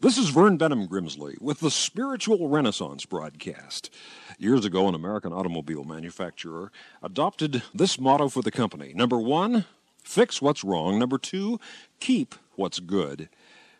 This is Vern Benham Grimsley with the Spiritual Renaissance broadcast. Years ago, an American automobile manufacturer adopted this motto for the company Number one, fix what's wrong. Number two, keep what's good.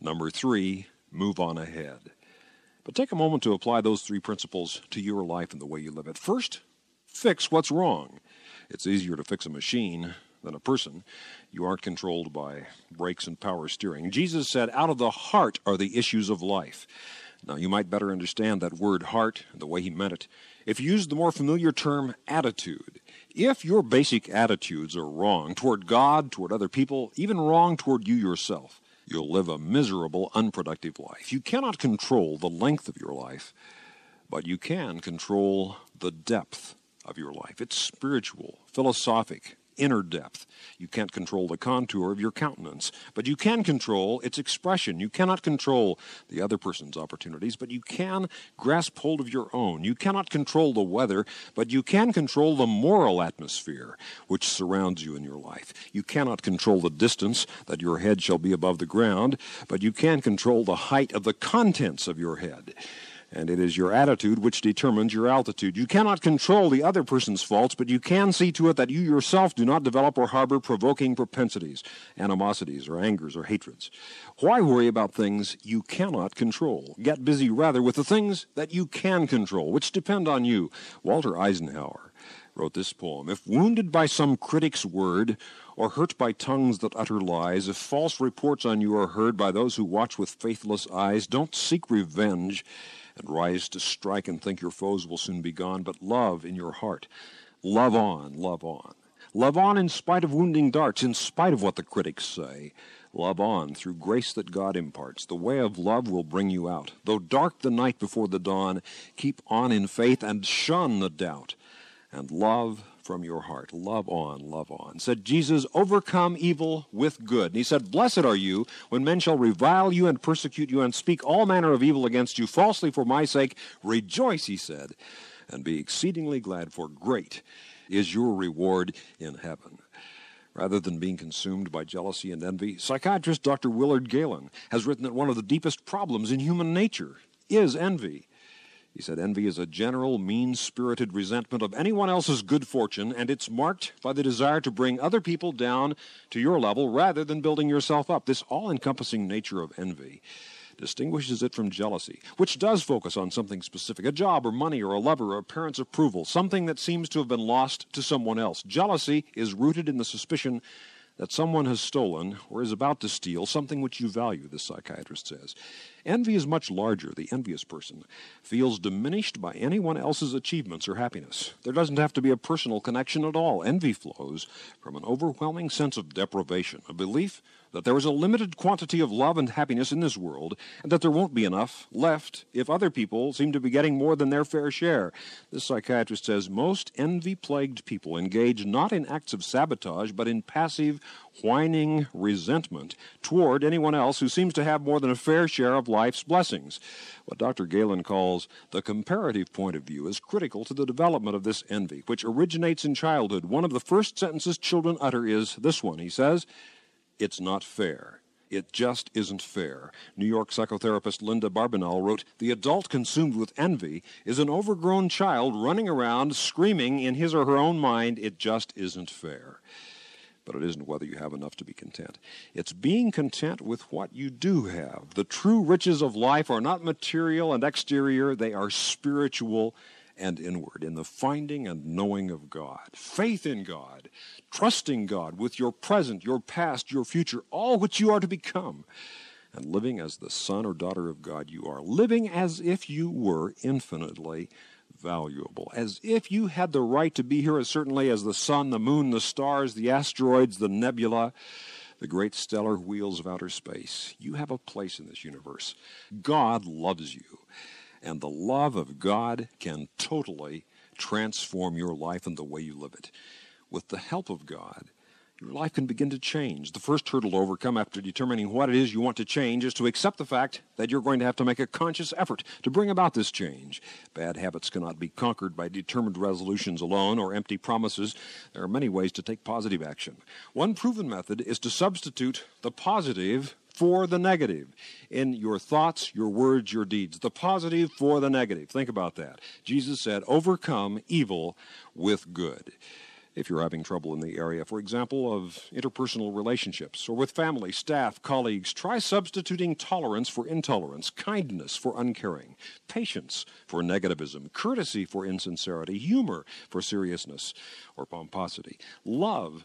Number three, move on ahead. But take a moment to apply those three principles to your life and the way you live it. First, fix what's wrong. It's easier to fix a machine than a person. You aren't controlled by brakes and power steering. Jesus said, Out of the heart are the issues of life. Now, you might better understand that word heart, the way he meant it, if you use the more familiar term attitude. If your basic attitudes are wrong toward God, toward other people, even wrong toward you yourself, you'll live a miserable, unproductive life. You cannot control the length of your life, but you can control the depth of your life. It's spiritual, philosophic, inner depth. You can't control the contour of your countenance, but you can control its expression. You cannot control the other person's opportunities, but you can grasp hold of your own. You cannot control the weather, but you can control the moral atmosphere which surrounds you in your life. You cannot control the distance that your head shall be above the ground, but you can control the height of the contents of your head and it is your attitude which determines your altitude. You cannot control the other person's faults, but you can see to it that you yourself do not develop or harbor provoking propensities, animosities, or angers, or hatreds. Why worry about things you cannot control? Get busy rather with the things that you can control, which depend on you. Walter Eisenhower wrote this poem If wounded by some critic's word, or hurt by tongues that utter lies, if false reports on you are heard by those who watch with faithless eyes, don't seek revenge and rise to strike and think your foes will soon be gone, but love in your heart. Love on, love on. Love on in spite of wounding darts, in spite of what the critics say. Love on through grace that God imparts. The way of love will bring you out. Though dark the night before the dawn, keep on in faith and shun the doubt. And love from your heart. Love on, love on. Said Jesus, overcome evil with good. And he said, Blessed are you when men shall revile you and persecute you and speak all manner of evil against you falsely for my sake. Rejoice, he said, and be exceedingly glad, for great is your reward in heaven rather than being consumed by jealousy and envy, psychiatrist Dr. Willard Galen has written that one of the deepest problems in human nature is envy. He said, Envy is a general, mean spirited resentment of anyone else's good fortune, and it's marked by the desire to bring other people down to your level rather than building yourself up. This all encompassing nature of envy distinguishes it from jealousy, which does focus on something specific a job or money or a lover or a parent's approval, something that seems to have been lost to someone else. Jealousy is rooted in the suspicion that someone has stolen or is about to steal something which you value, the psychiatrist says. Envy is much larger. The envious person feels diminished by anyone else's achievements or happiness. There doesn't have to be a personal connection at all. Envy flows from an overwhelming sense of deprivation, a belief that there is a limited quantity of love and happiness in this world, and that there won't be enough left if other people seem to be getting more than their fair share. This psychiatrist says most envy plagued people engage not in acts of sabotage, but in passive whining resentment toward anyone else who seems to have more than a fair share of life's blessings. What Dr. Galen calls the comparative point of view is critical to the development of this envy, which originates in childhood. One of the first sentences children utter is this one. He says, It's not fair. It just isn't fair. New York psychotherapist Linda Barbanel wrote The adult consumed with envy is an overgrown child running around screaming in his or her own mind, It just isn't fair but it isn't whether you have enough to be content. It's being content with what you do have. The true riches of life are not material and exterior, they are spiritual and inward, in the finding and knowing of God, faith in God, trusting God with your present, your past, your future, all which you are to become, and living as the son or daughter of God you are, living as if you were infinitely valuable, as if you had the right to be here as certainly as the sun, the moon, the stars, the asteroids, the nebula, the great stellar wheels of outer space. You have a place in this universe. God loves you, and the love of God can totally transform your life and the way you live it. With the help of God, your life can begin to change. The first hurdle to overcome after determining what it is you want to change is to accept the fact that you're going to have to make a conscious effort to bring about this change. Bad habits cannot be conquered by determined resolutions alone or empty promises. There are many ways to take positive action. One proven method is to substitute the positive for the negative in your thoughts, your words, your deeds. The positive for the negative. Think about that. Jesus said, overcome evil with good if you're having trouble in the area, for example, of interpersonal relationships or with family, staff, colleagues. Try substituting tolerance for intolerance, kindness for uncaring, patience for negativism, courtesy for insincerity, humor for seriousness or pomposity, love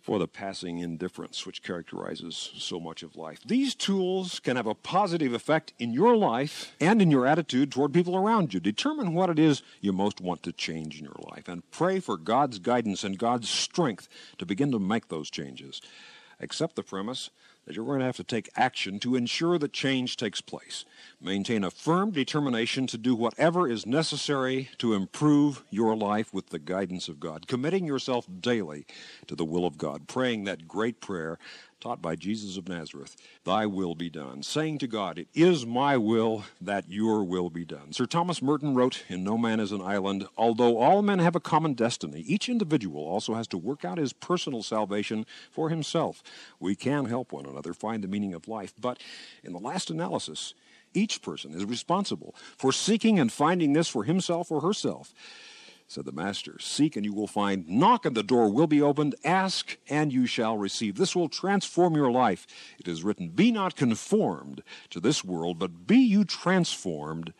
for the passing indifference which characterizes so much of life. These tools can have a positive effect in your life and in your attitude toward people around you. Determine what it is you most want to change in your life and pray for God's guidance and God's strength to begin to make those changes. Accept the premise that you're going to have to take action to ensure that change takes place. Maintain a firm determination to do whatever is necessary to improve your life with the guidance of God, committing yourself daily to the will of God, praying that great prayer taught by Jesus of Nazareth, Thy will be done, saying to God, It is my will that your will be done. Sir Thomas Merton wrote in No Man is an Island, Although all men have a common destiny, each individual also has to work out his personal salvation for himself. We can help one another find the meaning of life, but in the last analysis, each person is responsible for seeking and finding this for himself or herself said the master. Seek and you will find. Knock and the door will be opened. Ask and you shall receive. This will transform your life. It is written, Be not conformed to this world, but be you transformed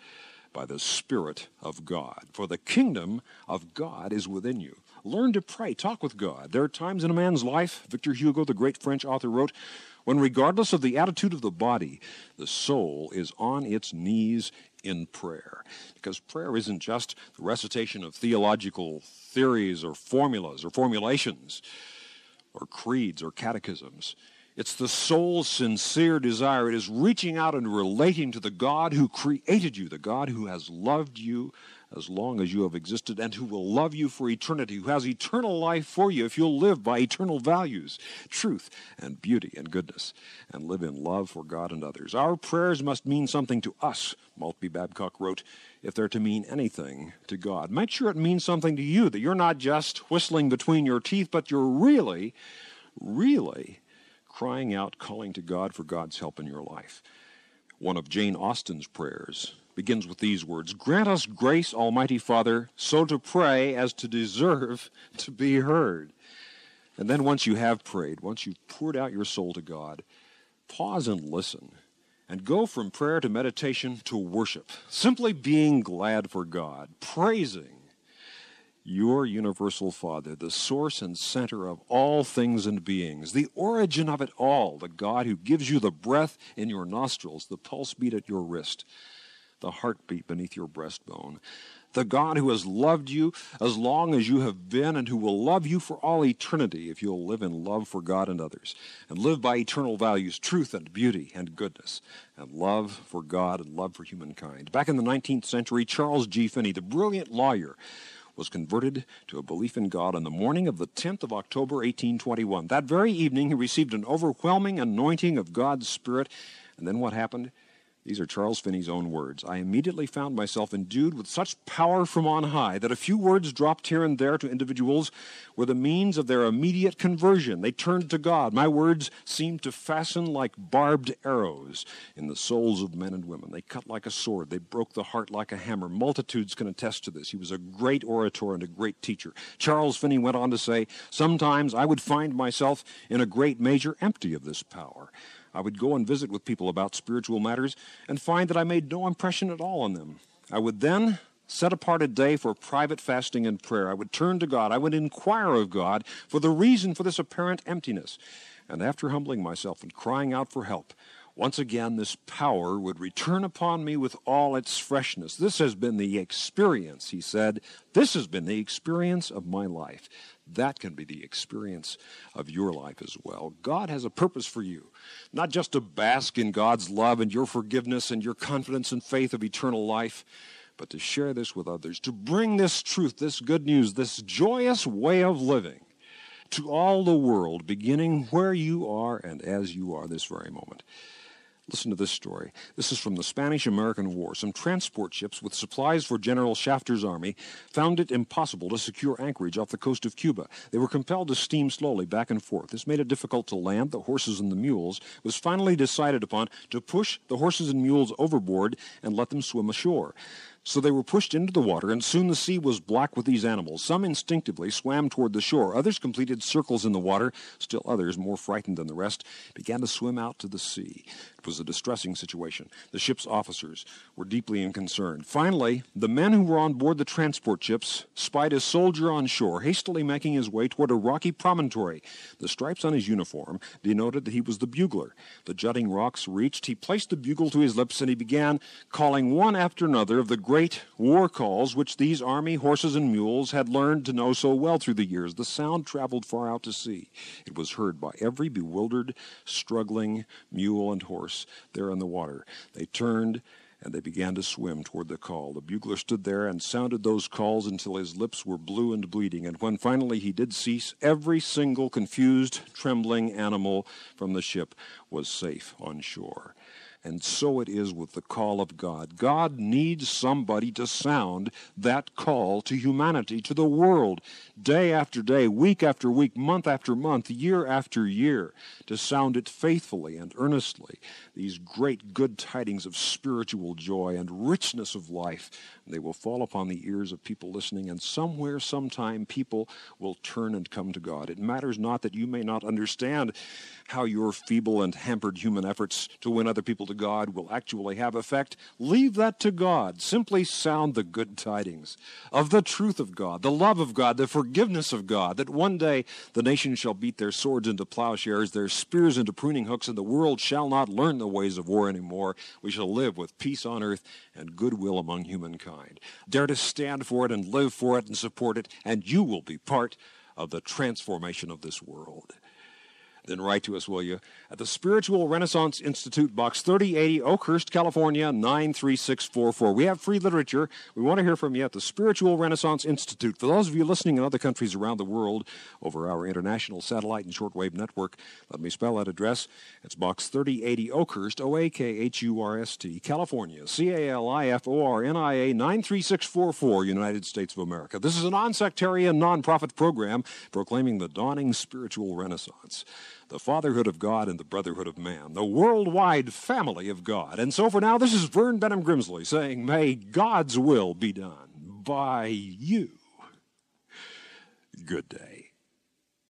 by the Spirit of God. For the kingdom of God is within you. Learn to pray, talk with God. There are times in a man's life, Victor Hugo, the great French author, wrote, when regardless of the attitude of the body, the soul is on its knees in prayer. Because prayer isn't just the recitation of theological theories or formulas or formulations or creeds or catechisms. It's the soul's sincere desire. It is reaching out and relating to the God who created you, the God who has loved you as long as you have existed and who will love you for eternity, who has eternal life for you if you'll live by eternal values, truth and beauty and goodness, and live in love for God and others. Our prayers must mean something to us, Maltby Babcock wrote, if they're to mean anything to God. Make sure it means something to you, that you're not just whistling between your teeth, but you're really, really crying out, calling to God for God's help in your life. One of Jane Austen's prayers begins with these words Grant us grace, Almighty Father, so to pray as to deserve to be heard. And then once you have prayed, once you've poured out your soul to God, pause and listen and go from prayer to meditation to worship, simply being glad for God, praising your universal Father, the source and center of all things and beings, the origin of it all, the God who gives you the breath in your nostrils, the pulse beat at your wrist, the heartbeat beneath your breastbone, the God who has loved you as long as you have been and who will love you for all eternity if you'll live in love for God and others, and live by eternal values, truth and beauty and goodness, and love for God and love for humankind. Back in the 19th century, Charles G. Finney, the brilliant lawyer, was converted to a belief in God on the morning of the 10th of October, 1821. That very evening, he received an overwhelming anointing of God's Spirit. And then what happened? These are Charles Finney's own words. I immediately found myself endued with such power from on high that a few words dropped here and there to individuals were the means of their immediate conversion. They turned to God. My words seemed to fasten like barbed arrows in the souls of men and women. They cut like a sword, they broke the heart like a hammer. Multitudes can attest to this. He was a great orator and a great teacher. Charles Finney went on to say, Sometimes I would find myself in a great measure empty of this power. I would go and visit with people about spiritual matters and find that I made no impression at all on them. I would then set apart a day for private fasting and prayer. I would turn to God. I would inquire of God for the reason for this apparent emptiness. And after humbling myself and crying out for help, once again, this power would return upon me with all its freshness. This has been the experience, he said. This has been the experience of my life. That can be the experience of your life as well. God has a purpose for you, not just to bask in God's love and your forgiveness and your confidence and faith of eternal life but to share this with others, to bring this truth, this good news, this joyous way of living to all the world, beginning where you are and as you are this very moment. Listen to this story. This is from the Spanish American War. Some transport ships with supplies for General Shafter's army found it impossible to secure anchorage off the coast of Cuba. They were compelled to steam slowly back and forth. This made it difficult to land the horses and the mules. It was finally decided upon to push the horses and mules overboard and let them swim ashore. So they were pushed into the water, and soon the sea was black with these animals. Some instinctively swam toward the shore, others completed circles in the water, still others, more frightened than the rest, began to swim out to the sea. It was a distressing situation. The ship's officers were deeply concerned. Finally, the men who were on board the transport ships spied a soldier on shore, hastily making his way toward a rocky promontory. The stripes on his uniform denoted that he was the bugler. The jutting rocks reached, he placed the bugle to his lips, and he began calling one after another of the great war calls which these army horses and mules had learned to know so well through the years. The sound traveled far out to sea. It was heard by every bewildered, struggling mule and horse there in the water. They turned and they began to swim toward the call. The bugler stood there and sounded those calls until his lips were blue and bleeding, and when finally he did cease, every single confused, trembling animal from the ship was safe on shore. And so it is with the call of God. God needs somebody to sound that call to humanity, to the world, day after day, week after week, month after month, year after year, to sound it faithfully and earnestly. These great good tidings of spiritual joy and richness of life they will fall upon the ears of people listening, and somewhere, sometime, people will turn and come to God. It matters not that you may not understand how your feeble and hampered human efforts to win other people to God will actually have effect. Leave that to God. Simply sound the good tidings of the truth of God, the love of God, the forgiveness of God, that one day the nations shall beat their swords into plowshares, their spears into pruning hooks, and the world shall not learn the ways of war anymore. We shall live with peace on earth and goodwill among humankind mind. Dare to stand for it and live for it and support it, and you will be part of the transformation of this world then write to us, will you? At the Spiritual Renaissance Institute, Box 3080, Oakhurst, California, 93644. We have free literature. We want to hear from you at the Spiritual Renaissance Institute. For those of you listening in other countries around the world over our international satellite and shortwave network, let me spell that address. It's Box 3080, Oakhurst, O A K H U R S T, California, C A L I F O R N I A, 93644, United States of America. This is a non sectarian, non profit program proclaiming the dawning spiritual renaissance the fatherhood of God and the brotherhood of man, the worldwide family of God. And so for now, this is Vern Benham Grimsley saying, May God's will be done by you. Good day.